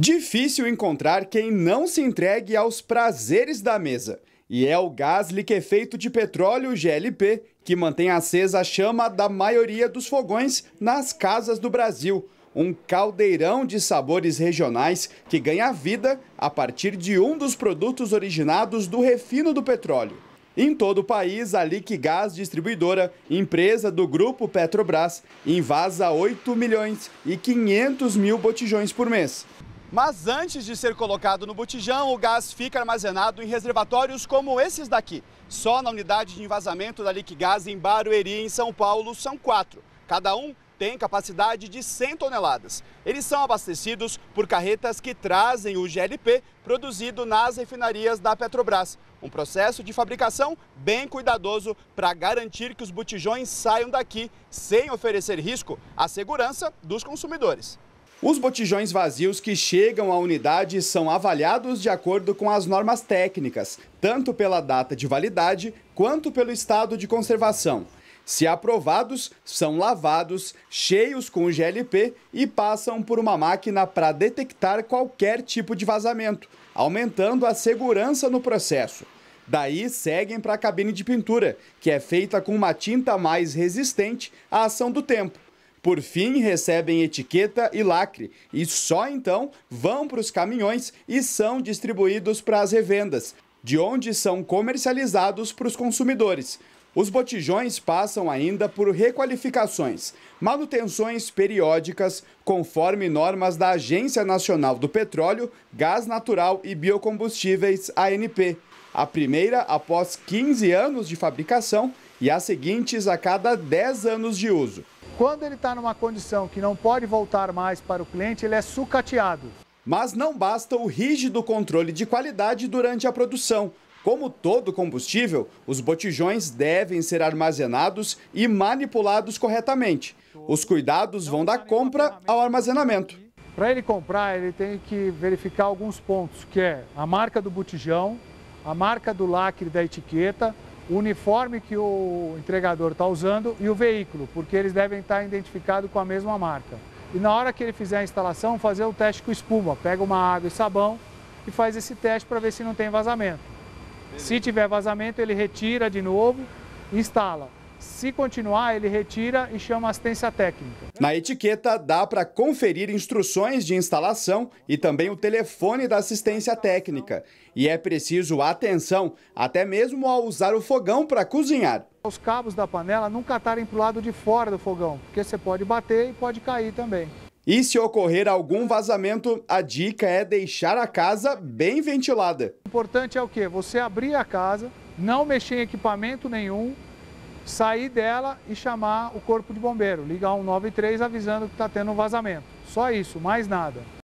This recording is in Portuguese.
Difícil encontrar quem não se entregue aos prazeres da mesa. E é o gás liquefeito é de petróleo GLP que mantém acesa a chama da maioria dos fogões nas casas do Brasil. Um caldeirão de sabores regionais que ganha vida a partir de um dos produtos originados do refino do petróleo. Em todo o país, a Liquigás Distribuidora, empresa do grupo Petrobras, invasa 8 milhões e 500 mil botijões por mês. Mas antes de ser colocado no botijão, o gás fica armazenado em reservatórios como esses daqui. Só na unidade de envasamento da Liquigás em Barueri, em São Paulo, são quatro. Cada um tem capacidade de 100 toneladas. Eles são abastecidos por carretas que trazem o GLP produzido nas refinarias da Petrobras. Um processo de fabricação bem cuidadoso para garantir que os botijões saiam daqui sem oferecer risco à segurança dos consumidores. Os botijões vazios que chegam à unidade são avaliados de acordo com as normas técnicas, tanto pela data de validade quanto pelo estado de conservação. Se aprovados, são lavados, cheios com GLP e passam por uma máquina para detectar qualquer tipo de vazamento, aumentando a segurança no processo. Daí seguem para a cabine de pintura, que é feita com uma tinta mais resistente à ação do tempo por fim, recebem etiqueta e lacre e só então vão para os caminhões e são distribuídos para as revendas, de onde são comercializados para os consumidores. Os botijões passam ainda por requalificações, manutenções periódicas, conforme normas da Agência Nacional do Petróleo, Gás Natural e Biocombustíveis, ANP. A primeira após 15 anos de fabricação e as seguintes a cada 10 anos de uso. Quando ele está numa condição que não pode voltar mais para o cliente, ele é sucateado. Mas não basta o rígido controle de qualidade durante a produção. Como todo combustível, os botijões devem ser armazenados e manipulados corretamente. Os cuidados vão da compra ao armazenamento. Para ele comprar, ele tem que verificar alguns pontos, que é a marca do botijão, a marca do lacre da etiqueta, o uniforme que o entregador está usando e o veículo, porque eles devem estar tá identificados com a mesma marca. E na hora que ele fizer a instalação, fazer o teste com espuma. Pega uma água e sabão e faz esse teste para ver se não tem vazamento. Beleza. Se tiver vazamento, ele retira de novo instala. Se continuar, ele retira e chama assistência técnica. Na etiqueta, dá para conferir instruções de instalação e também o telefone da assistência técnica. E é preciso atenção, até mesmo ao usar o fogão para cozinhar. Os cabos da panela nunca estarem para o lado de fora do fogão, porque você pode bater e pode cair também. E se ocorrer algum vazamento, a dica é deixar a casa bem ventilada. O importante é o quê? Você abrir a casa, não mexer em equipamento nenhum, sair dela e chamar o corpo de bombeiro. Ligar 193 avisando que está tendo um vazamento. Só isso, mais nada.